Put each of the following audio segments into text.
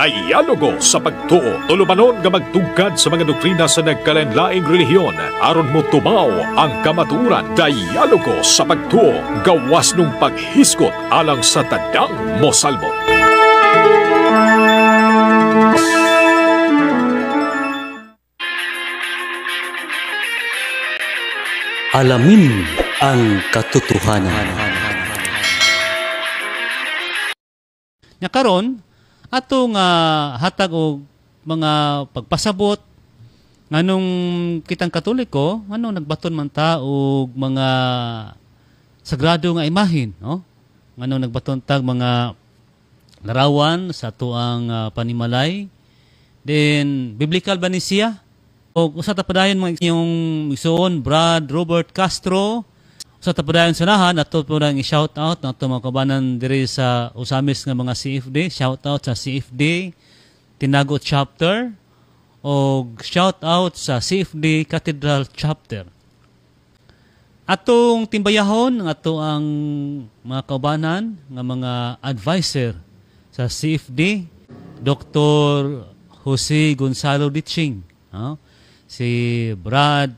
Dialogo sa pagtuo. Tulumanon nga magtugkad sa mga doktrina sa nagkalenlaing relihiyon. Aron mo tumaw ang kamaturan. Dialogo sa pagtuo. Gawas nung paghiskot alang sa tadang mosalmon. Alamin ang katotohanan. Nya karon, atong nga ah, hatag og mga pagpasabot nganong kitang katoliko ano nagbaton man ta og mga sagrado nga imahin no nganong nagbaton tag mga larawan sa tuang uh, panimalay then biblical ba ni siya o usa ta padayon mga inyong igsoon Brad Robert Castro So tapudayan sanahan at po tapudayan i-shout out na mga kabanan diri sa usamis nga mga CFD. Shout out sa CFD Tinago Chapter o shout out sa CFD Cathedral Chapter. Atong timbayahon ng ato ang mga kabanan nga mga advisor sa CFD Dr. Jose Gonzalo Ditching, no? si Brad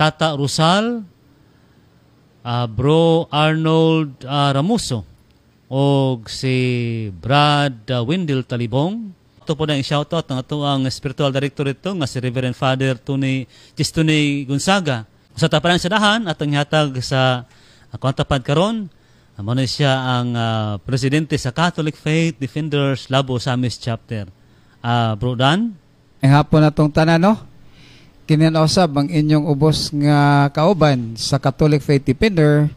Tata Rusal, uh, Bro Arnold uh, Ramuso o si Brad uh, ah, Wendell Talibong. Ito po na i-shoutout ng ato ang spiritual director ito nga si Reverend Father Tony Chistone Gonzaga. Sa tapanan sa dahan at ang hatag sa uh, kwantapad karon Amo na siya ang uh, presidente sa Catholic Faith Defenders Labo Samis Chapter. Uh, Bro Dan? Ang hapon na tong tanan, no? Kininausab ang inyong ubos nga kauban sa Catholic Faith Defender,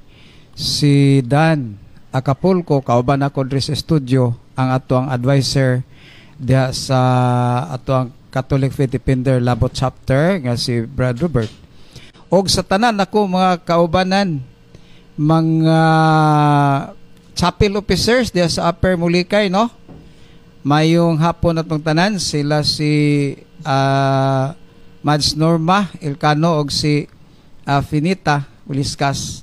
si Dan Acapulco, kauban na Congress Studio, ang atuang advisor diha sa atuang Catholic Faith Defender Labo Chapter, nga si Brad Robert. Og sa tanan ako mga kaubanan, mga chapel officers diha sa Upper Mulikay, no? Mayong hapon atong tanan, sila si uh, Mads Norma Ilcano og si uh, Finita Uliskas.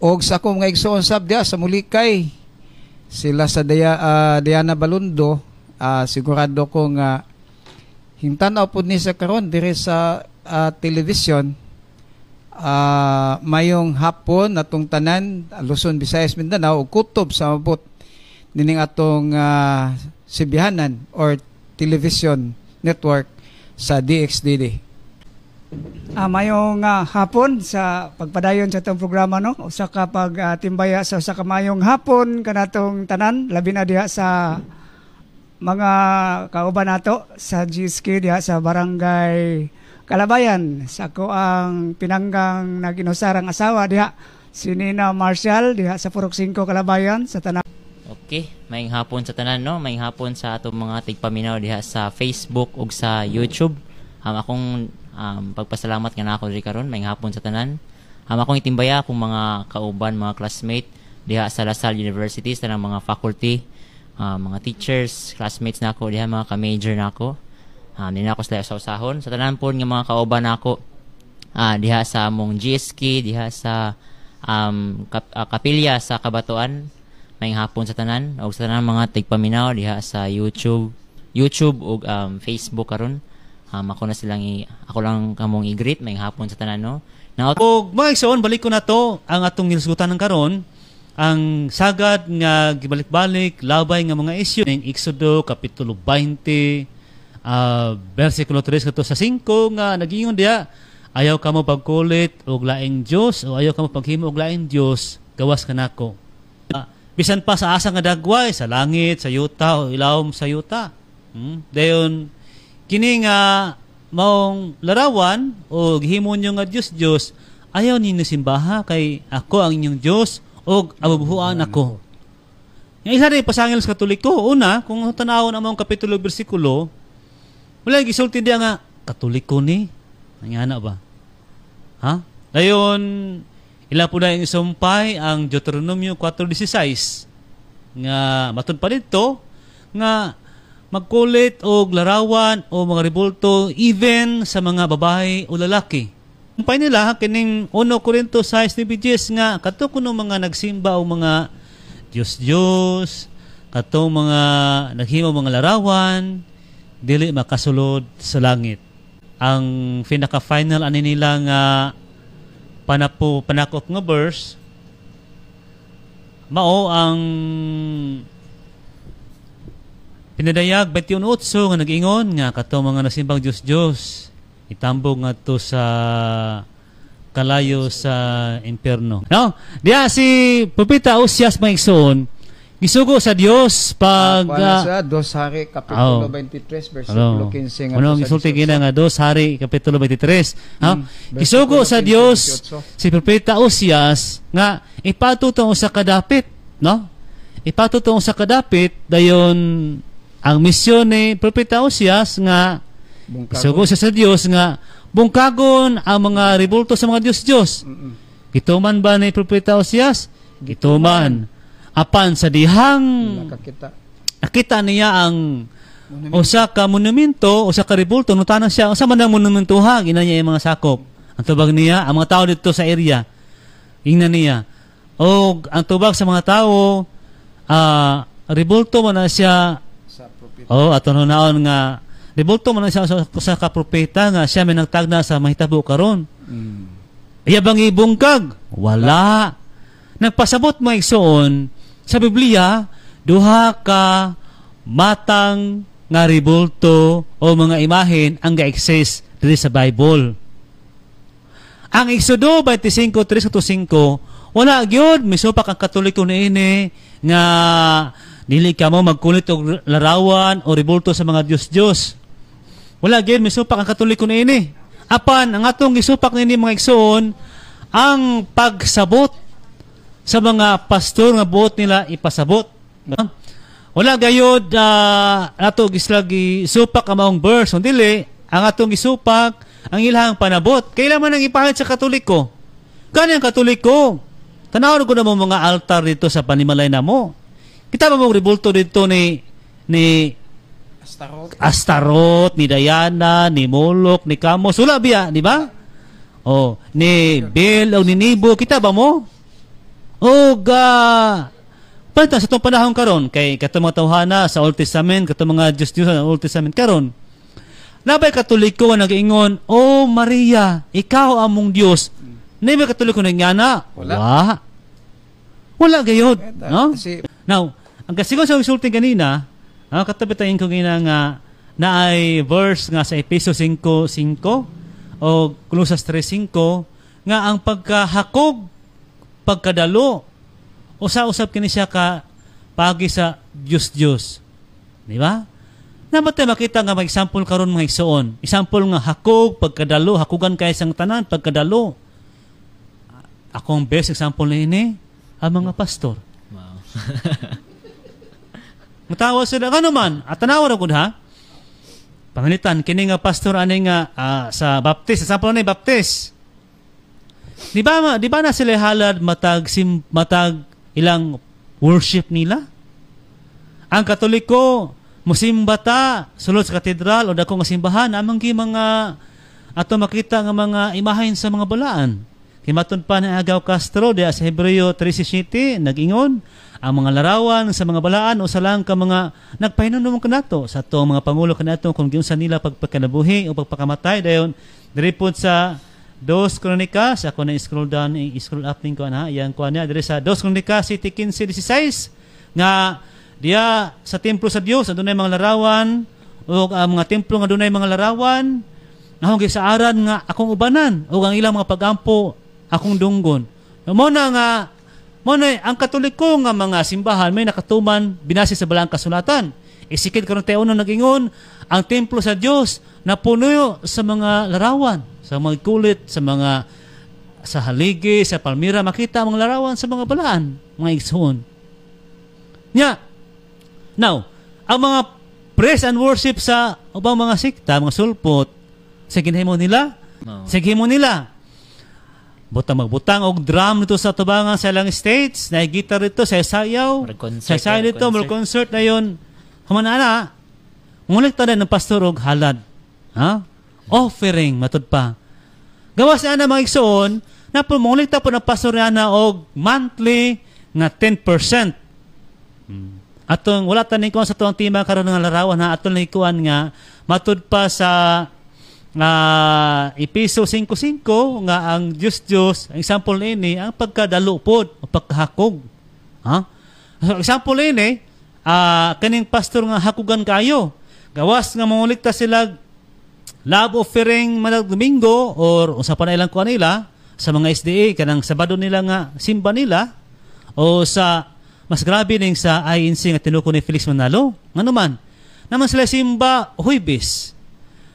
Og sa akong nga igsoon sab diya sa muli kay sila sa Daya, uh, Diana Balundo uh, ah, sigurado kong nga hintanaw po ni sa karon dire sa uh, television uh, mayong hapon atong tanan Luzon Visayas Mindanao ug kutob sa mabot nining atong uh, sibihanan or television network sa DXDD. Uh, ah, mayong uh, hapon sa pagpadayon sa itong programa no usa ka pagtimbaya uh, sa usa ka mayong hapon kanatong tanan labi na diha sa mga kauban nato sa GSK diha sa barangay Kalabayan sa ko ang pinanggang naginusarang asawa diha si Nina Marshall diha sa Purok 5 Kalabayan sa tanan Okay, maayong hapon sa tanan no, maayong hapon sa atong mga tigpaminaw diha sa Facebook ug sa YouTube. Um, akong Um, pagpasalamat nga na ako diri karon may hapon sa tanan. Um, akong itimbaya akong mga kauban, mga classmate diha sa LaSalle University sa mga faculty, uh, mga teachers, classmates nako na diha mga ka-major nako. Um, na um, din ako sila sa usahon sa tanan po nga mga kauban nako na uh, diha sa among GSK, diha sa um, kap, uh, kapilya sa Kabatuan may hapon sa tanan o sa tanan mga tigpaminaw diha sa YouTube YouTube o um, Facebook karon Um, ako na silang i- ako lang kamong i-greet may hapon sa tanan no. Now, og mga igsoon balik ko na to ang atong nilisgutan ng karon ang sagad nga gibalik-balik labay nga mga isyu ning Exodo kapitulo 20 uh, ah, versikulo 3 kato sa 5 nga nagingon diya ayaw ka mo pagkulit og laing Dios o ayaw ka mo paghimo og laing Dios gawas ka nako uh, bisan pa sa asa nga dagway sa langit sa yuta o ilawom sa yuta hmm? dayon Kini nga maong larawan o himo nyo nga Dios Dios ayaw ninyo simbaha kay ako ang inyong Dios o abubuhan ako. Yung isa rin pasangil sa Katoliko, una, kung tanawon ang mga kapitulo bersikulo, wala gisulti diya nga, Katoliko ni, nangyana ba? Ha? Dayon, ila po na yung isumpay ang Deuteronomio 4.16 nga matod pa dito nga magkulit o larawan o mga ribulto even sa mga babae o lalaki. Umpay nila kining 1 Corinto 6 ni Bijes nga kato kuno mga nagsimba o mga Dios Dios kato mga naghimo mga larawan dili makasulod sa langit. Ang pinaka final ani nila nga panapo panakop nga verse mao ang Pinadayag 21.8 nga nag-ingon nga kato mga nasimbang Dios Dios itambog nga to sa kalayo sa impierno. No? Diya si Pupita Usyas Maigsoon gisugo sa Dios pag ah, uh, ah, sa Dos Hari kapitulo oh. 23 versikulo 15 nga ano gisulti gina nga Dos Hari kapitulo 23 ha hmm, gisugo sa Dios si propeta Usias nga ipatutong sa kadapit no ipatutong sa kadapit dayon ang misyon ni Propeta Osias nga isugo siya sa Dios nga bungkagon ang mga rebulto sa mga Dios-Dios. Gituman ba ni Propeta Osias? Gituman. Apan sa dihang nakakita nakita niya ang usa ka monumento, usa ka rebulto, nutanan siya, usa man ang monumento ha, gina niya yung mga sakop. Ang tubag niya, ang mga tao dito sa area, ingna niya. O ang tubag sa mga tao, uh, ah, rebulto man na siya Oo, oh, ato no naon nga Rebolto man siya sa usa ka nga siya may nagtagna sa mahitabo karon. Mm. Iya bang ibungkag? Wala. Nagpasabot mo igsoon sa Biblia duha ka matang nga rebolto o mga imahen ang ga-exist diri sa Bible. Ang Exodo 25:3-5 wala gyud misupak ang Katoliko niini nga Dili ka mo magkulit og larawan o ribulto sa mga Diyos-Diyos. Wala gyud misupak ang Katoliko na ini. Apan ang atong gisupak nini mga igsoon ang pagsabot sa mga pastor nga buot nila ipasabot. Wala gayod uh, ato gislag gisupak ang maong verse on dili ang atong gisupak ang ilang panabot. Kailan man ang ipahayag sa Katoliko. Kani ang Katoliko. Tanaw ko na mo mga altar dito sa panimalay na mo. Kita ba mong ribulto dito ni ni Astaroth, Astaroth ni Diana, ni Molok, ni Kamos, wala biya, di ba? Oh, ni Bill o ni Nibo, kita ba mo? Oh, ga. Panta sa itong panahon karon kay katong mga tawhana sa Old Testament, katong mga Diyos Diyos sa Old Testament karon. Nabay katoliko ang nag-ingon, O oh, Maria, ikaw among Diyos. Nabay katoliko na nga na? Wala. Wala gayod. Ah. No? Now, ang kasigon sa sulti kanina, ah, katabitayin ko ina nga na ay verse nga sa Epeso 5.5 o Colossus 3.5 nga ang pagkahakog, pagkadalo, usa-usap kini siya ka pagi sa Dios Dios. Di ba? Namatay makita nga mag-example karon mga igsoon. Example nga hakog, pagkadalo, hakugan kay sang tanan, pagkadalo. Akong best example na ini ang mga pastor. Wow. Mutawa sila kanuman at ah, tanawa ra gud ha. Pangalitan kini nga pastor ani nga uh, sa baptist, sa ni baptist. Di ba di ba na sila halad matag sim, matag ilang worship nila? Ang Katoliko musimba ta sulod sa katedral o dakong simbahan amang gi mga ato makita nga mga imahen sa mga balaan. Kimatun pa ni Agaw Castro di sa Hebreo 13:7 nagingon ang mga larawan sa mga balaan o sa lang ka mga nagpahinunom kanato sa atong mga pangulo kanato kung sa nila pagpakanabuhi o pagpakamatay dayon diri po sa Dos Kronikas, ako na scroll down, i-scroll up ning ko na, yan ko na, diri sa Dos Kronikas, City 1516 nga diya sa templo sa Dios adunay mga larawan o ang uh, mga templo nga adunay mga larawan nahong sa aran nga akong ubanan o ang ilang mga pagampo akong dunggon mo na nga mo na eh, ang katoliko nga mga simbahan may nakatuman binasi sa balang kasulatan. Isikid karon tayo nang nagingon ang templo sa Dios na napuno sa mga larawan, sa mga kulit, sa mga sa haligi, sa palmira makita ang mga larawan sa mga balaan, mga igsoon. Nya. Now, ang mga praise and worship sa ubang mga sikta, mga sulpot, sa ginhimo nila, no. sa ginhimo nila, Butang magbutang og drum nito sa Tubangan sa ilang states, na nahigita rito sa sayaw, sa sayaw nito, mga concert na yun. Humanana, ngulit tanan ng pastor og halad. Ha? Offering, matod pa. Gawas na na mga igsoon, na pumulit po ng pastor na og monthly na 10%. Atong wala tanin ko sa tuwang tima karon nga larawan ha atong likuan nga matud pa sa na uh, ipiso 55 nga ang Dios Dios example ini ang pagkadalo o pagkahakog ha huh? so, example ini uh, kaning pastor nga hakugan kayo gawas nga mangulikta sila love offering madag domingo or unsa pa ilang kuha nila sa mga SDA kanang sabado nila nga simba nila o sa mas grabe ning sa INC nga tinuko ni Felix Manalo ngano man naman sila simba huibis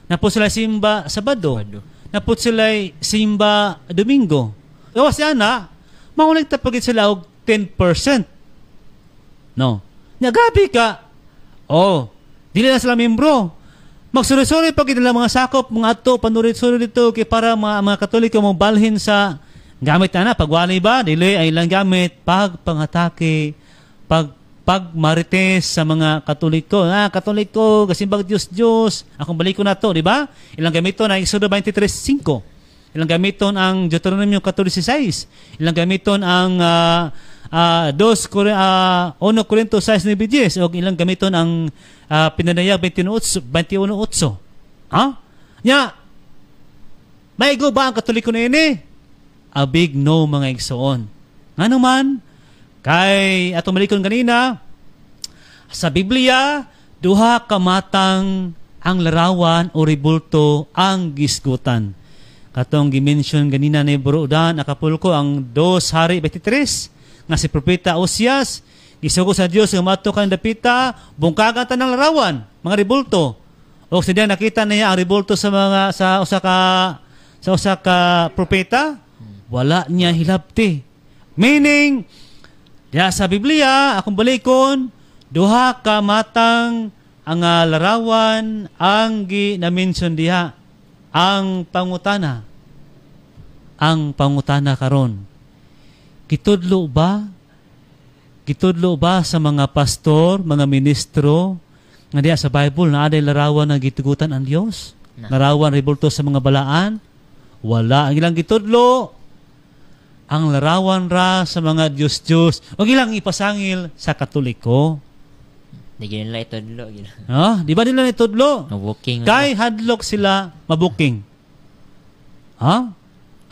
Napot sila simba Sabado. Sabado. Napot sila simba Domingo. Gawas e, niya na, maunag tapagit sila og 10%. No. Nagabi ka. Oh, dili na sila membro. Magsurisuri pag nila mga sakop, mga ato, panurisuri dito kay para mga, mga katoliko mo balhin sa gamit na na. Pagwali ba? Dili ay lang gamit. Pag pangatake, pag pagmarites sa mga ko, Ah, ko, kasimbag Diyos, Diyos. Akong balik ko na to, di ba? Ilang gamiton na Exodo 23.5. Ilang gamiton ang Deuteronomio 14.6. Ilang gamiton ang uh, uh, 2 uh, 1 Corinto 6.9. O ilang gamiton ang uh, Pinanayag 21.8. ha? Huh? Nya, maigo ba ang ko na ini? Eh. A big no mga igsoon. Nga naman, Kay ato malikon kanina sa Biblia duha kamatang ang larawan o ribulto ang gisgutan. Katong gimension ganina ni Brodan Acapulco ang 2 hari 23 nga si propeta Osias gisugo sa Dios nga matukan kang dapita bungkagan tanang larawan mga ribulto. O sa diyan nakita niya ang ribulto sa mga sa usa ka sa usa ka propeta wala niya hilabti. Meaning, Ya sa Biblia, akong balikon, duha ka matang ang ah, larawan ang gi na-mention diha ang pangutana ang pangutana karon gitudlo ba gitudlo ba sa mga pastor mga ministro nga diha sa Bible na aday larawan nga gitugutan ang Dios larawan ribulto sa mga balaan wala ang ilang gitudlo ang larawan ra sa mga Diyos-Diyos. Huwag ilang ipasangil sa Katoliko. Di nila itudlo. Oh, di ba nila itudlo? Mabuking. Kay hadlok sila mabuking. Ha? Huh?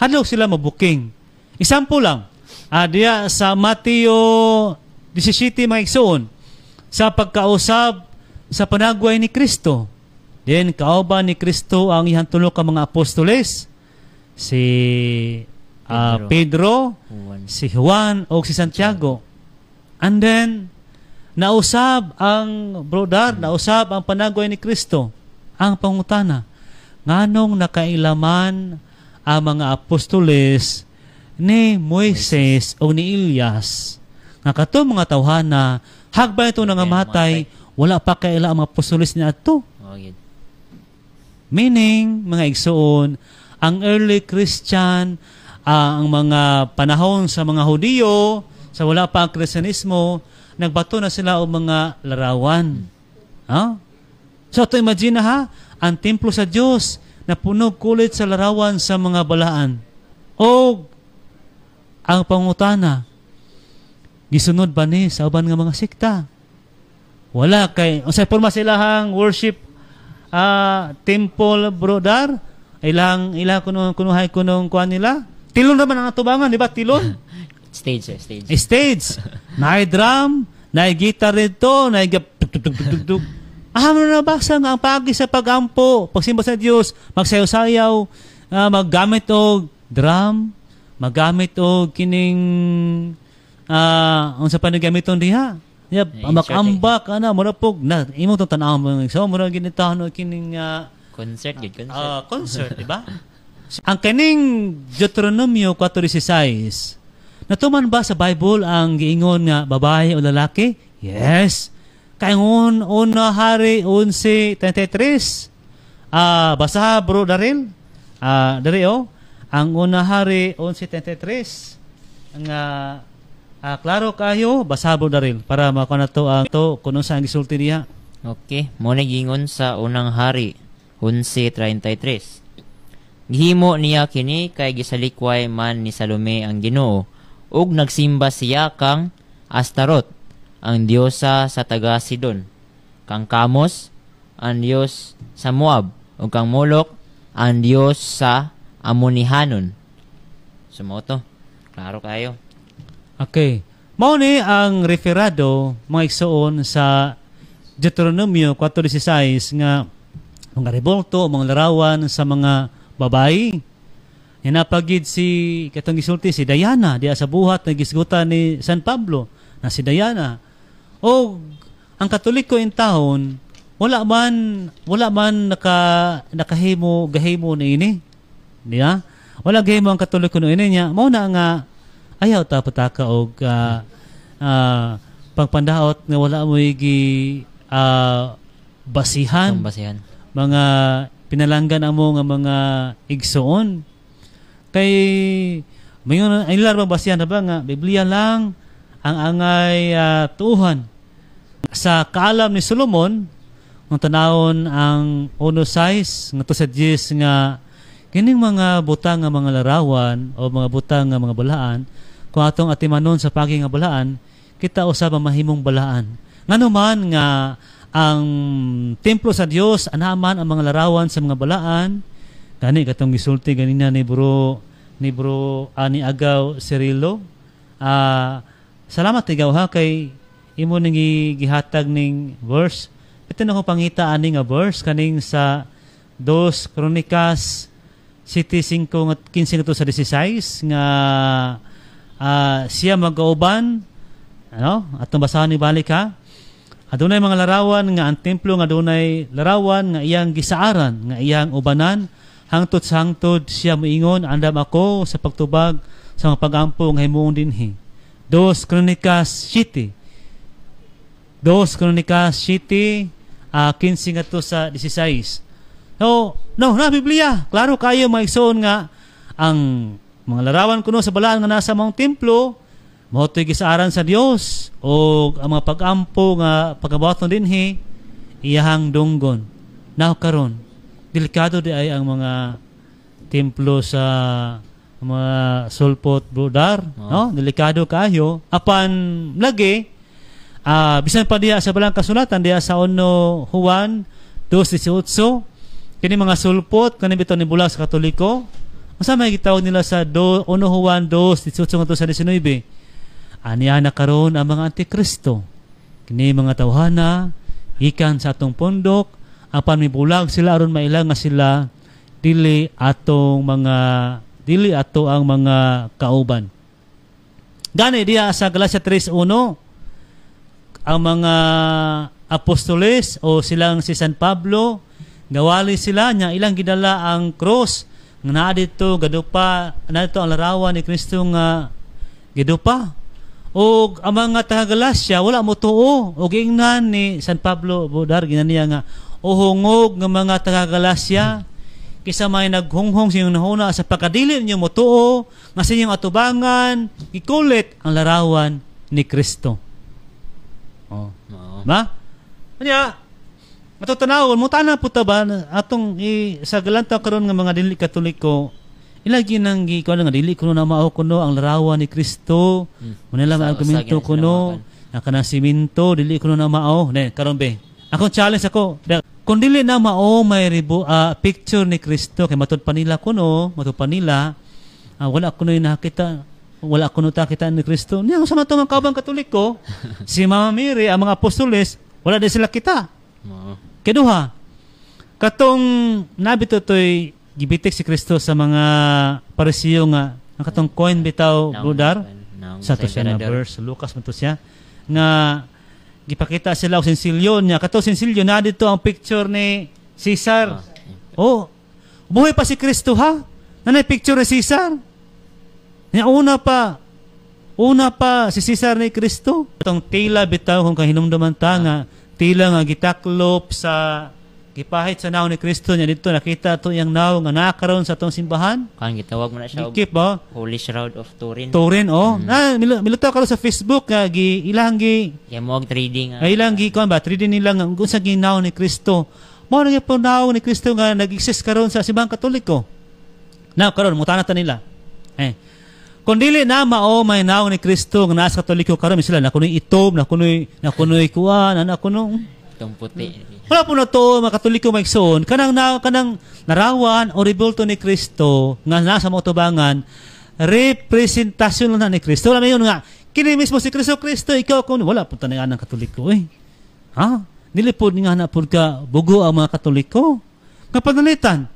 Hadlok sila mabuking. Example lang. Ah, diya sa Mateo 17 mga iksoon, sa pagkausab sa panagway ni Kristo. Then, kaoban ni Kristo ang ihang tulog ka mga apostoles, si uh, Pedro, Juan. si Juan o si Santiago. And then, nausab ang brother, nausab ang panagoy ni Kristo, ang pangutana. Nganong nakailaman ang mga apostoles ni Moises o ni Ilyas nga kato mga tawhana hagba ito nga matay wala pa kaila ang mga apostoles ni ato. Oh, Meaning, mga igsoon, ang early Christian uh, ang mga panahon sa mga Hudiyo, sa wala pa ang Kristyanismo, nagbato na sila o mga larawan. Huh? So to imagine na, ha, ang templo sa Diyos na puno kulit sa larawan sa mga balaan. O ang pangutana, gisunod ba ni sa uban nga mga sikta? Wala kay sa porma sila hang worship uh, temple brother ilang ila kuno kuno hay kuno kuan nila Tilon naman ang atubangan, di ba? Tilon? stage, eh, stage. Eh, stage. Naay drum, naay guitar dito, naay tug Ah, ano na ba? Sa ang pagi sa pagampo, pagsimba sa Dios, magsayaw-sayaw, uh, maggamit og drum, magamit og kining uh, ah, unsa pa nagamiton diha. Yep, yeah, makambak ana mura na imo tong tan-aw so mura ginitahan og kining uh, concert gid concert. Uh, concert, di ba? Ang kaning Deuteronomio 4.16, natuman ba sa Bible ang giingon nga babae o lalaki? Yes. Kaingon una hari 11.33. Ah, uh, basaha bro Daril. Ah, uh, Daril oh. Ang una hari 11.33. Ang uh, uh, klaro kayo, basaha bro Daril para makuha na to ang uh, to kung ano saan gisulti niya. Okay, mo gingon sa unang hari 11.33. Gihimo niya kini kay gisalikway man ni Salome ang Ginoo ug nagsimba siya kang Astaroth, ang diyosa sa taga Sidon, kang Kamos, ang diyos sa Moab, ug kang Molok, ang diyos sa Amonihanon. Sumoto. Klaro kayo. Okay. Mao ni ang referado mga igsoon sa Deuteronomio 4:16 nga mga rebolto, mga larawan sa mga babae. Hinapagid si katong gisulti si Diana di sa buhat nga gisgutan ni San Pablo na si Diana. O ang Katoliko in taon wala man wala man naka nakahimo gahimo ni ini. Diya? Wala gahimo ang Katoliko no ini niya. Mao na nga ayaw ta pataka og uh, uh, pagpandaot nga wala mo gi uh, ah, basihan, basihan mga pinalanggan amo nga mga igsoon. Kay mayon ay larba basihan ba nga Biblia lang ang angay uh, ah, tuhan. Sa kalam ni Solomon, ang tanawon ang onosais nga to sa Diyos nga kining mga butang nga mga larawan o mga butang nga mga balaan kung atong atimanon sa pagi nga balaan kita usab mahimong balaan. Ngano man nga ang templo sa Dios anaman ang mga larawan sa mga balaan kani katong gisulti ganina ni bro ni bro ani ah, agaw Cirilo ah, salamat tigaw ha kay imo ning gihatag ning verse ito na ko pangita ani nga verse kaning sa 2 Kronikas 5 at 15 nga sa 16 nga ah, siya mag-uban ano atong basahan ni balik ha Adunay mga larawan nga ang templo nga adunay larawan nga iyang gisaaran nga iyang ubanan hangtod sa hangtod siya moingon andam ako sa pagtubag sa mga pagampo nga himuon dinhi. Dos Kronikas City. Dos Kronikas City uh, ah, 15 nga to sa 16. No, no, na Biblia. Klaro kayo maigsoon nga ang mga larawan kuno sa balaan nga nasa mong templo mao to'y gisaaran sa Dios o ang mga pagampo nga pagabuhaton dinhi iyahang dunggon na karon delikado di ay ang mga templo sa mga sulpot brother oh. Ah. no delikado kayo apan lagi uh, bisan pa diya sa balang kasulatan diya sa ono Juan 2:18 kini mga sulpot kani bitaw ni bulag katoliko unsa may nila sa do, ono Juan 2:18 ngadto sa 19 na karon ang mga antikristo. Kini mga tawhana ikan sa atong pundok apan mibulag sila aron maila nga sila dili atong mga dili ato ang mga kauban. Gani diya sa Galacia 3:1 ang mga apostoles o silang si San Pablo gawali sila nya ilang gidala ang cross nga naa dito gadupa na ang larawan ni Kristo nga gidupa o ang mga taga Galacia wala mo tuo o gingnan ni San Pablo Budar ginaniya nga uhungog ng mga taga Galacia kisa may naghunghong sa inyong nahuna sa pagkadili ninyo mo tuo nga sa inyong atubangan ikulit ang larawan ni Kristo oh. oh. ba? Kanya, matutanawon mo tanan po ta ba atong i, sa galantang karon nga mga dinili katoliko Ilagi nang gikuan nga dili kuno na mao kuno ang larawan ni Kristo. Mm. Muna lang ang argumento kuno na kana siminto dili kuno na mao. Ne karon be. Ako challenge ako. Kung dili na mao may ribu, uh, picture ni Kristo kay matud pa kuno, matud panila uh, ah, wala kuno nakita wala kuno ta kita ni Kristo. Niya sa mga kabang ko si Mama Mary, ang mga apostoles, wala din sila kita. Uh-huh. Keduha, katong nabi totoy gibitik si Kristo sa mga parisiyo nga ang katong coin bitaw brudar sa to siya na verse Lucas man to siya nga gipakita sila og sensilyo niya kato sensilyo na dito ang picture ni Caesar oh, oh buhay pa si Kristo ha nanay picture ni Caesar niya una pa una pa si Caesar ni Kristo itong tila bitaw kung kahinumduman ta nga tila nga gitaklop sa Gipahit sa naon ni Kristo niya dito nakita to yang naon nga nakaron sa tong simbahan. Kan gitawag mo na siya. Gikip ba? Oh. Holy Shroud of Turin. Turin oh. Mm. Na ah, mil milutaw ka sa Facebook nga ah, gi ilang gi Yamog trading. Uh, ah, ilang gi kon ba trading nila nga unsa gi naon ni Kristo. Mao na gyapon naon ni Kristo nga nag-exist karon sa simbahan Katoliko. Na karon mutana ta nila. Eh. Kung dili na mao may naon ni Kristo nga nasa Katoliko karon sila na kunoy itob na kunoy na kunoy kuan na kunoy hmm. Itong puti. Wala po na to, mga katoliko maigsoon, kanang, na, kanang narawan o rebulto ni Kristo nga nasa mga tubangan, representasyon na ni Kristo. Wala na yun nga, kini mismo si Kristo, Kristo, ikaw kung wala po nga ng katoliko eh. Ha? Nilipod nga na po ka bugo ang mga katoliko. Kapanalitan,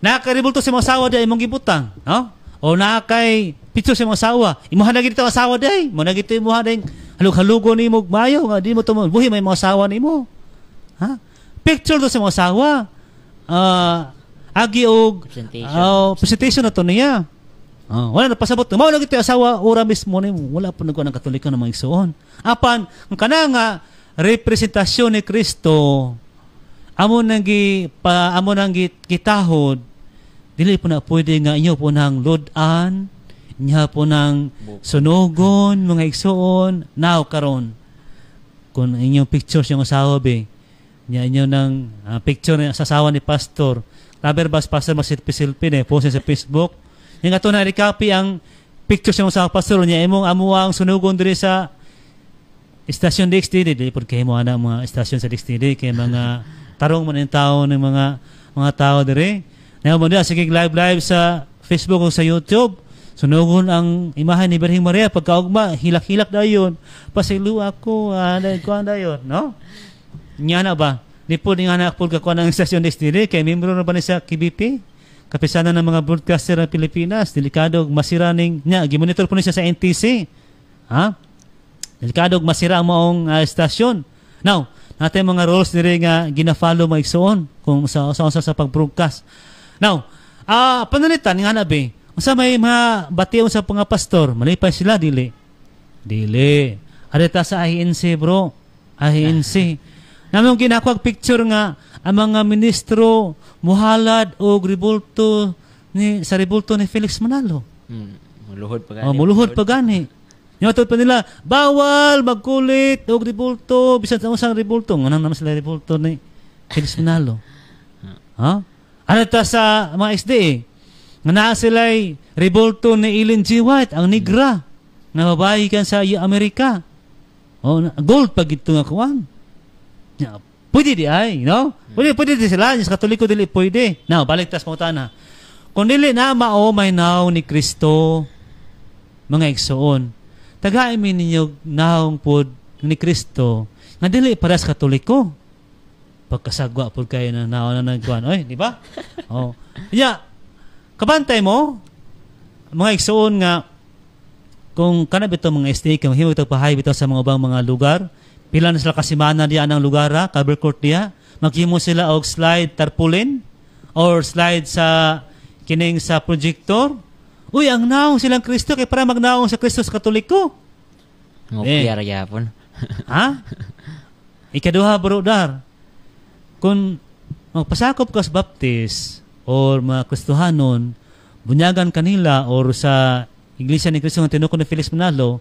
nakakaribulto si mga asawa dahil imong gibutang. Ha? O nakay picture si mga asawa. Imuha na gito asawa day. Mo na gito imuha day Halog-halugo ni mo, mayo nga, di mo tumulong. Buhi may mga asawa ni mo. Ha? Picture do sa mga asawa. Uh, agi og presentation, uh, presentation na to niya. Oh, wala na pasabot. Mao lagi asawa ura mismo ni wala pa nagkuan ang katolika ng mga igsoon. Apan ang kananga representasyon ni Kristo amo nang gi pa amo nang gitahod dili po na pwede nga inyo po nang lodan niya po ng sunugon, mga igsuon, now karon. Kung inyong pictures yung asawa be, niya inyo ng uh, picture ng asawa ni pastor. Laber bas pastor masilpi-silpi ne, post sa Facebook. Yung ato na copy ang pictures yung asawa pastor niya imong amuwa ang sunugon diri sa Estasyon DXD, dili pod kay mo ana mga estasyon sa DXD kay mga tarong man ang tao ng mga mga tao diri. Nayo mo sige live live sa Facebook o sa YouTube. So nogon ang imahe ni Birhing Maria pagkaugma, hilak-hilak dayon. Pasilu ako, anay ko ah, dayon, no? Nya na ba? Di po nga na po kakuha ng station destiny kay membro na ba ni sa KBP? Kapisanan ng mga broadcaster ng Pilipinas, delikado masira ning nya gimonitor po ni siya sa NTC. Ha? Delikado masira ang maong uh, stasyon. Now, natay mga rules diri nga ah, ginafollow mo maigsoon kung sa sa, sa, sa pag-broadcast. Now, ah uh, pananitan nga nabi, Unsa may mga batiw sa mga pastor, malipay sila dili. Dili. Adeta sa INC, bro. INC. Namong ginakwag picture nga ang mga ministro muhalad o ribulto ni sa ribulto ni Felix Manalo. Hmm. Muluhod pa gani. Oh, muluhod pa gani. Nyotot pa nila, bawal magkulit o ribulto, bisan sa usang ribulto. Nganang naman sila ribulto ni Felix Manalo. ha? Huh? Ano ta sa mga SDA? Nga naa sila'y revolto ni Ellen G. White, ang nigra, na babae kan sa iyo Amerika. O, gold pag ito nga kuwan. Pwede di ay, know? Pwede, pwede di sila. Sa katoliko dili pwede. Now, balik tas mga tana. Kung dili na mao may naw ni Kristo, mga igsoon, tagaimin ninyo naong pod ni Kristo, nga dili para sa katoliko. Pagkasagwa po kayo na naon na nagkuhan. Oy, di ba? oh. Yeah, Kabantay mo, mga igsoon nga, kung kanab ito mga estate, kung himo ito pahay bitaw sa mga ubang mga lugar, pila na sila kasimana diya ng lugar, cover court diya, maghimo sila og slide tarpaulin or slide sa kining sa projector. Uy, ang naong silang Kristo kay para magnaong sa Kristus Katoliko. Ngo eh. yapon. ha? Ikaduha, brother. Kung magpasakop oh, ka sa baptist or mga Kristohanon, bunyagan kanila or sa Iglesia ni Kristo ng Tinuko ni Felix Manalo,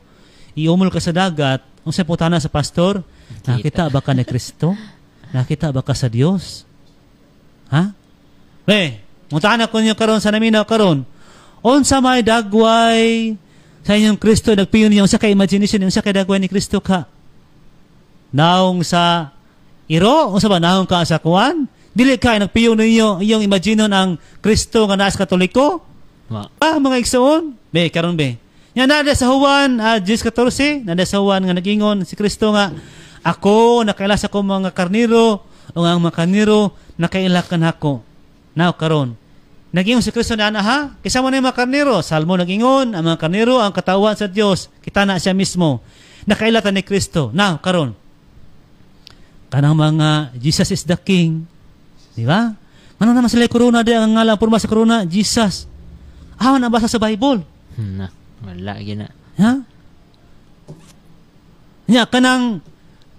iumol ka sa dagat, ang sa putana sa pastor, nakita ba ka ni Kristo? nakita ba ka sa Dios? Ha? Be, muntahan ako ninyo karon sa naminaw karon. Unsa may dagway sa inyong Kristo, nagpiyon niyo sa ka-imagination, sa kay dagway ni Kristo ka. Naong sa iro, unsa ba naong ka sa kuan? Dili kay nagpiyo ninyo iyong imaginon ang Kristo nga naas katoliko? Ma. Ah, mga igsoon? Be, karon be. Nga nada sa Juan uh, ah, 10.14, nada sa Juan nga nagingon si Kristo nga, Ako, nakailas ako mga karniro, o ang mga karniro, nakailakan ako. Now, karon. Nagingon si Kristo na ana ha? Kisama na yung mga karniro. Salmo nagingon, ang mga karniro, ang katawan sa Diyos, kita na siya mismo. Nakailatan ni Kristo. Now, karon. Kanang mga Jesus is the King, Di ba? Ano naman sila corona di ang ngalang porma sa corona? Jesus. Awan na basa sa Bible. Hmm, na. Wala gina. Ha? Nya kanang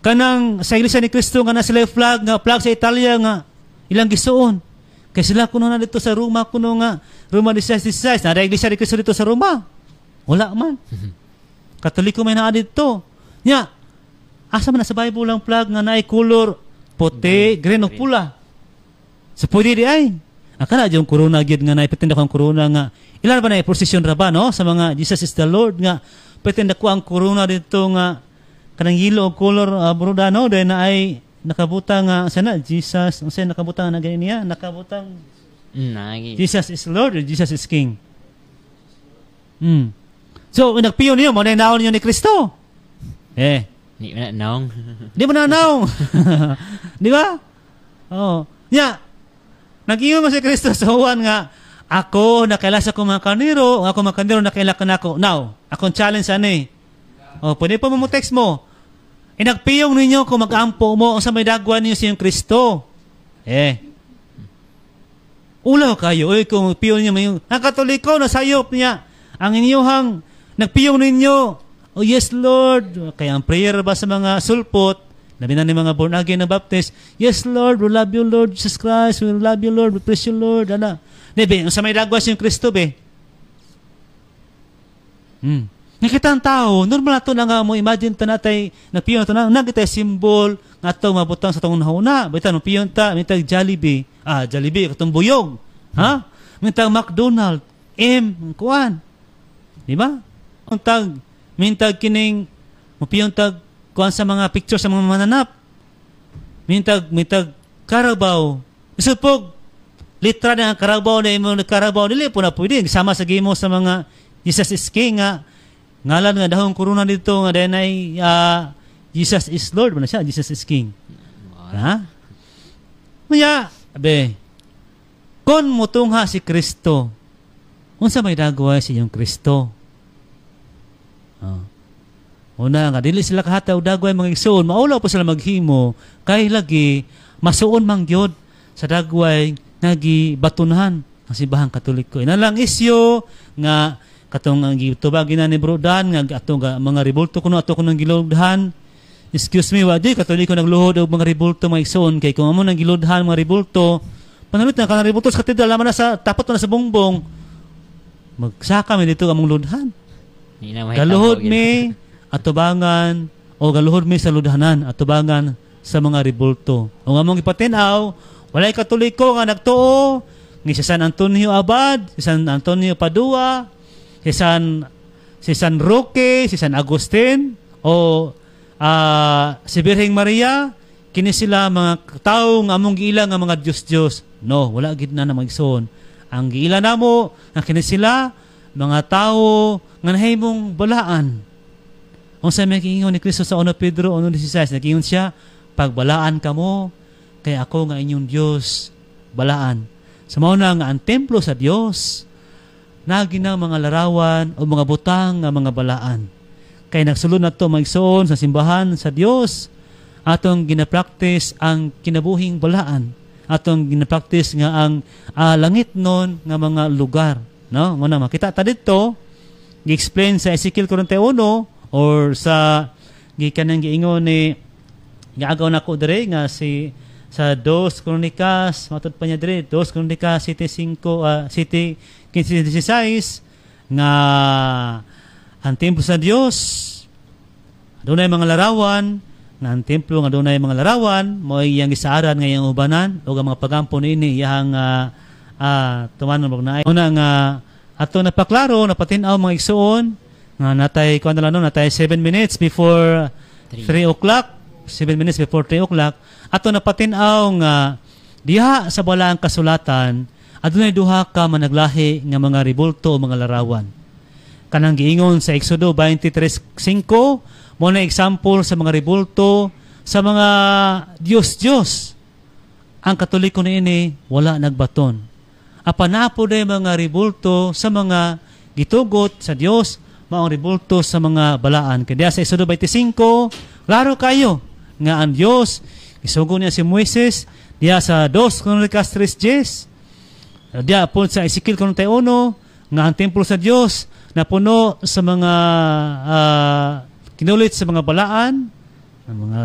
kanang sa iglesia ni Kristo nga na sila flag nga flag sa Italia nga ilang gisuon. Kay sila kuno na dito sa Roma kuno nga Roma 16:16 na iglesia ni Kristo dito sa Roma. Wala man. Mhm. Katoliko may naa dito. Nya asa man na sa Bible ang flag nga naay color puti, green o pula. Sa so, pwede di ay. Akala yung corona gid nga naipatinda ko ang corona nga ilan ba na procession ra ba no sa mga Jesus is the Lord nga patinda ko ang corona dito nga kanang yellow color uh, ah, broda no dahil na ay nakabuta nga ah, sana Jesus unsa nakabuta na ganin niya nakabutang Nagi. Jesus is Lord or Jesus is King. Mm. So, nagpiyo niyo, mo na naon niyo ni Kristo. Eh. Di mo na naong. Di mo na naong. Di ba? Oo. Oh. Yeah. Nagingon mo si Kristo sa uwan nga, ako nakaila sa akong mga kaniro, ang akong mga kaniro nakaila ka na ako. Now, akong challenge ani. O, oh, pwede po mo text mo. Inagpiyong ninyo kung mag-ampo mo sa may dagwan ninyo siyang Kristo. Eh. Ulaw kayo, oy eh, kung piyong ninyo mayong, ang katoliko, nasayop niya. Ang inyohang, nagpiyong ninyo, oh yes Lord, kaya ang prayer ba sa mga sulpot, Labi na ni mga born again na baptist, Yes, Lord, we love you, Lord Jesus Christ. We love you, Lord. We praise you, Lord. Ana. Dibe, sa may dagwas yung Kristo, be. Hmm. Nakita ang tao, normal na to na nga mo, imagine ta natay, nagpiyon to na, nagkita simbol, nga to, mabutang sa tong nauna. Bita, nung piyon ta, mintag Jollibee. Ah, Jollibee, katong buyog. Ha? Mintag McDonald. M, kuwan. Di ba? Ang tag, mintag kining, mapiyon tag kuan sa mga picture sa mga mananap. Mintag, mintag, Carabao. Isupog, litra na ang Carabao na imo Carabao dili po na pwede. Sama sa gimo sa mga Jesus is King nga, ngalan nga dahong kuruna dito nga dahil na uh, Jesus is Lord. Muna siya, Jesus is King. Ha? Maya, abe, kon mutungha si Kristo, unsa may dagway sa iyong Kristo? Oh. Una nga, dili sila kahataw dagway mga igsoon, maulaw pa sila maghimo, kay lagi, masuon mang Diyod sa dagway nagi batunhan ang simbahang katoliko. lang isyo nga katong ang gitubagin na ni Brodan nga atong nga mga ribulto kuno ato kuno gilodhan. Excuse me, wadi katoliko nagluhod og mga ribulto mga igsoon kay kung amo nang gilodhan mga ribulto, panalit na kanang ribulto sa katedral laman na sa tapat na sa bongbong. Magsaka mi dito among lodhan. Kaluhod mi atubangan o galuhod mi sa ludhanan atubangan sa mga ribulto. O nga mong ipatin-aw, walay katoliko nga nagtuo ni si San Antonio Abad, si San Antonio Padua, si San si San Roque, si San Agustin o uh, si Birheng Maria kini sila mga tao nga among giila nga mga Diyos Diyos. No, wala gid na namang igsoon. Ang giila namo nga kini sila mga tao nga nahimong balaan ang sa makingon ni Kristo sa 1 Pedro 1.16, nagingon siya, pagbalaan ka mo, kaya ako nga inyong Diyos, balaan. Sa mauna nga ang templo sa Dios, naginang mga larawan o mga butang nga mga balaan. Kay nagsulod na to magsoon sa simbahan sa Dios, atong ginapraktis ang kinabuhing balaan. Atong ginapraktis nga ang uh, langit nun nga mga lugar. No? Muna makita ta dito, gi-explain sa Ezekiel 41, or sa gikan ng giingon ni gaagaw na ko dire nga si sa dos Kronikas matud pa niya dire 2 Kronikas City 5 uh, ah, City 1516 nga ang templo sa Dios adunay mga larawan nga ang templo nga dunay mga larawan mo iyang gisaaran nga ubanan ug ang mga pagampon ini iyang uh, ah, uh, ah, tumanon na una nga ato napaklaro napatinaw mga isuon nga natay, kuha ano na lang natay 7 minutes before 3 o'clock. 7 minutes before 3 o'clock. Ato patinaw nga, diha sa wala ang kasulatan, adunay duha ka managlahi nga mga ribulto o mga larawan. Kanang giingon sa Exodo 23.5, mo na example sa mga ribulto, sa mga Dios Dios Ang katoliko na ini, wala nagbaton. Apanapo na mga ribulto sa mga gitugot sa Dios maong ribulto sa mga balaan. Kaya sa Isudo 25, klaro kayo nga ang Diyos, isugo niya si Moises diya sa 2 Kronikās 3:10. Diya po sa Ezekiel 41 nga ang templo sa Diyos, na puno sa mga uh, kinulit sa mga balaan, ang mga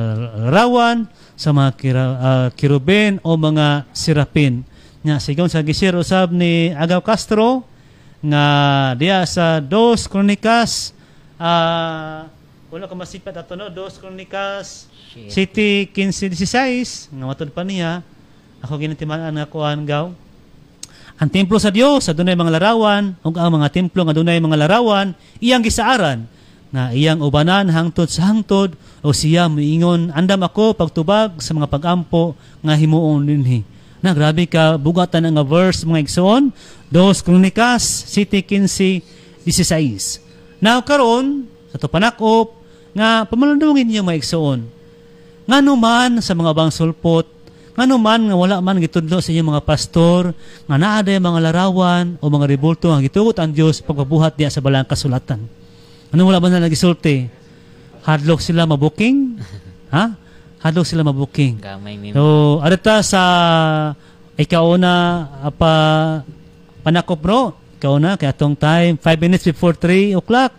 rawan, sa mga kira, uh, ah, kiruben o mga sirapin. Nga sigaw sa gisir usab ni Agaw Castro, nga diya sa dos Kronikas uh, ah, wala ka masipat ato no dos Kronikas City 15:16 nga matud pa niya ako ginatimaan nga kuan gaw ang templo sa Dios dunay mga larawan ug ang mga templo nga dunay mga larawan iyang gisaaran nga iyang ubanan hangtod sa hangtod o siya miingon andam ako pagtubag sa mga pagampo nga himuon dinhi na grabe ka bugatan nga verse mga igsoon, 2 Kronikas 7:15-16. Now karon sa to panakop nga pamalandungin niyo mga igsoon. Ngano man sa mga bang sulpot ngano man nga wala man gitudlo sa inyong mga pastor nga naa mga larawan o mga rebulto nga gitugot ang Dios pagpabuhat diya sa balang kasulatan ano wala ba na nagisulti hadlok sila mabuking ha halo sila mabuking. Gamay ni So, arita sa ikaw na apa panakop bro, ikaw na kay atong time 5 minutes before 3 o'clock.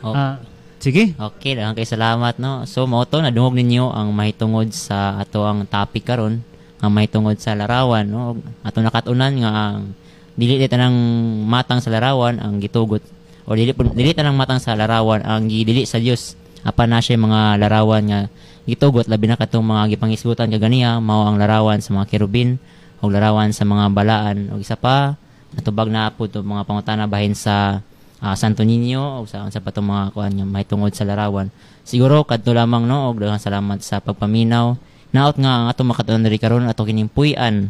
Okay. Uh, sige. Okay, daghang kay salamat no. So moto na dungog ninyo ang mahitungod sa ato ang topic karon nga mahitungod sa larawan no. Ato nakatunan nga ang dili tanang matang sa larawan ang gitugot or dili dili tanang matang sa larawan ang gidili sa Dios apan na siya mga larawan nga gitugot labi na katong mga gipangisgutan kaganiya mao ang larawan sa mga kerubin o larawan sa mga balaan o isa pa natubag na po to mga pangutana bahin sa uh, Santo Niño o sa unsa pa tong mga kuan nga mahitungod sa larawan siguro kadto lamang no og daghang salamat sa pagpaminaw naot nga ang atong makatuon diri karon ato kinimpuy an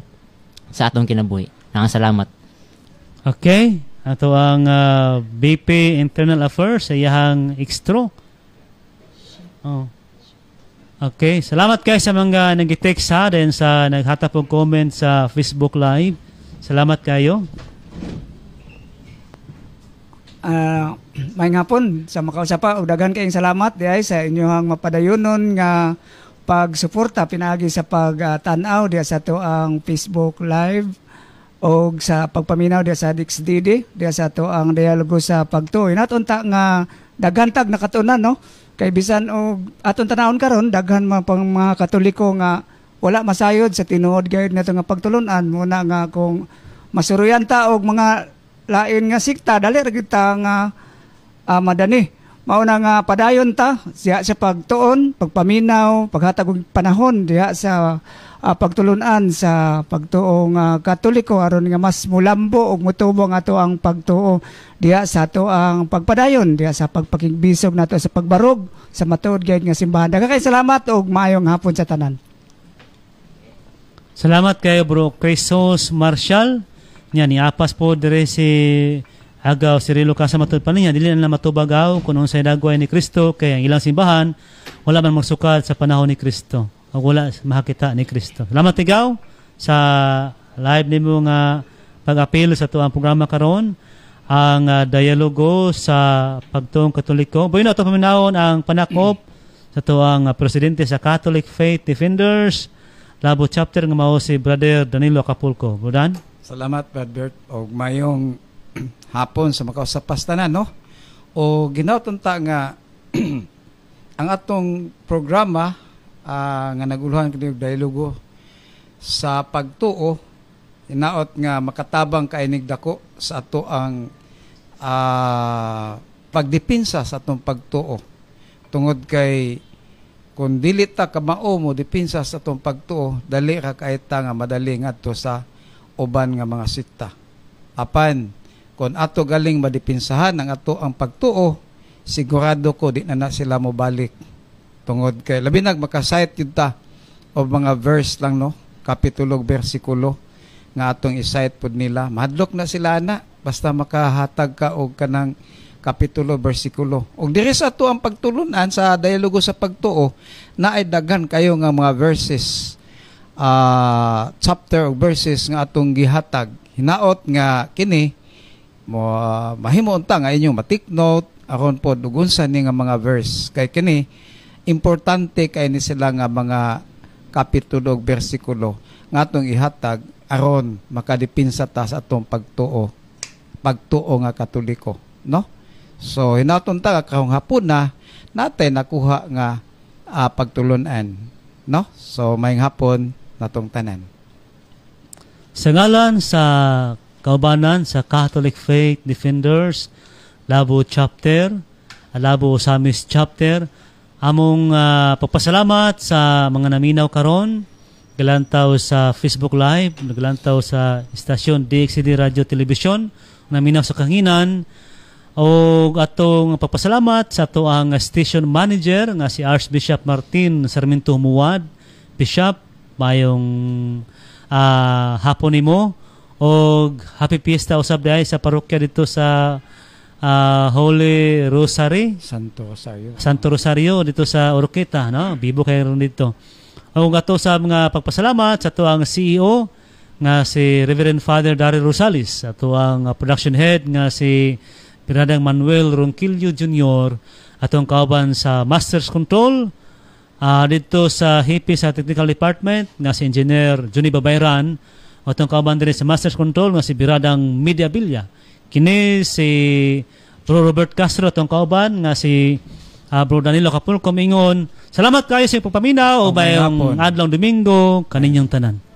sa atong kinabuhi nang salamat okay ato ang uh, ah, BP Internal Affairs sa iyahang extro Oh. Okay, salamat guys sa mga nag-text ha, din sa naghatap og comment sa Facebook Live. Salamat kayo. Uh, may ngapon sa makausap pa og daghan kayong salamat diay sa inyong mapadayonon nga pagsuporta pinaagi sa pagtanaw uh, diya sa to ang Facebook Live o sa pagpaminaw diya sa DXDD diya sa to ang dialogo sa pagtuoy natunta nga dagantag nakatunan no Kay bisan o atong tanahon karon daghan man pang mga Katoliko nga wala masayod sa tinuod gayud nato nga pagtulunan mo na nga kung masuruyan ta og mga lain nga sikta dali ra kita nga uh, madani. Mao na nga padayon ta siya sa pagtuon, pagpaminaw, paghatag og panahon diha sa uh, pagtulunan sa pagtuong uh, Katoliko aron nga mas mulambo og mutubo nga ato ang pagtuo diha sa ato ang pagpadayon diha sa pagpakingbisog nato sa pagbarog sa matuod gyud nga simbahan. Daghang salamat og maayong hapon sa tanan. Salamat kayo bro Cresos Marshall. Nya ni apas po dire si agaw si Rilo ka sa matod pa niya dili na matubagaw kuno unsay dagway ni Kristo kay ang ilang simbahan wala man magsukad sa panahon ni Kristo o wala mahakita ni Kristo. Salamat tigaw sa live nimo nga pag-apil sa tuang programa karon ang uh, dialogo sa pagtuong Katoliko. Buyo na ito paminawon ang panakop sa tuang uh, presidente sa Catholic Faith Defenders Labo chapter nga mao si Brother Danilo Acapulco. Budan? Salamat Brad Bert og mayong hapon sa makausap pastanan no. O ginaw nga ang atong programa uh, nga naguluhan kini og dialogo sa pagtuo inaot nga makatabang kainig dako sa ato ang uh, ah, pagdipinsa sa atong pagtuo tungod kay kung dili ta ka mao mo depensa sa atong pagtuo dali ka kaita nga madali ngadto sa uban nga mga sita apan kung ato galing madipinsahan ang ato ang pagtuo sigurado ko di na na sila mo balik tungod kay labi nag makasayt yun ta og mga verse lang no kapitulog bersikulo nga atong isayt pud nila madlok na sila na basta makahatag ka og kanang kapitulo bersikulo og diri sa ato ang pagtulunan sa dialogo sa pagtuo na ay daghan kayo nga mga verses uh, chapter og verses nga atong gihatag hinaot nga kini mo mahimo unta nga inyong matik note aron pod dugunsa ni nga mga verse kay kini importante kay ni sila nga mga kapitulo bersikulo nga atong ihatag aron makadepensa ta sa atong pagtuo pagtuo nga katoliko no so hinaton ta kahong hapon na natay nakuha nga uh, ah, pagtulunan no so mayong hapon natong tanan sa ngalan sa kaubanan sa Catholic Faith Defenders Labo Chapter Labo Samis Chapter among uh, ah, pagpasalamat sa mga naminaw karon galantaw sa Facebook Live, naglantaw sa istasyon DXD Radio Television, naminaw sa kanginan o atong pagpasalamat sa ato ang station manager nga si Archbishop Martin Sarmiento Humuad, Bishop, mayong uh, hapon nimo o happy fiesta usab dai sa parokya dito sa uh, Holy Rosary. Santo Rosario. Santo Rosario dito sa Orqueta, no? Bibo kayo dito. Ang ato sa mga pagpasalamat sa to ang CEO nga si Reverend Father Daryl Rosales, ato ang ah, production head nga si Piradang Manuel Ronquillo Jr. atong kauban sa Masters Control uh, dito sa HIPI sa Technical Department nga si Engineer Juni Babayran atong kauban din sa Masters Control nga si Biradang Media Bilya Kini si Bro Robert Castro tong kauban nga si uh, Bro Danilo Kapul kumingon. Salamat kayo sa pagpaminaw o bayong adlaw Domingo kaninyong tanan.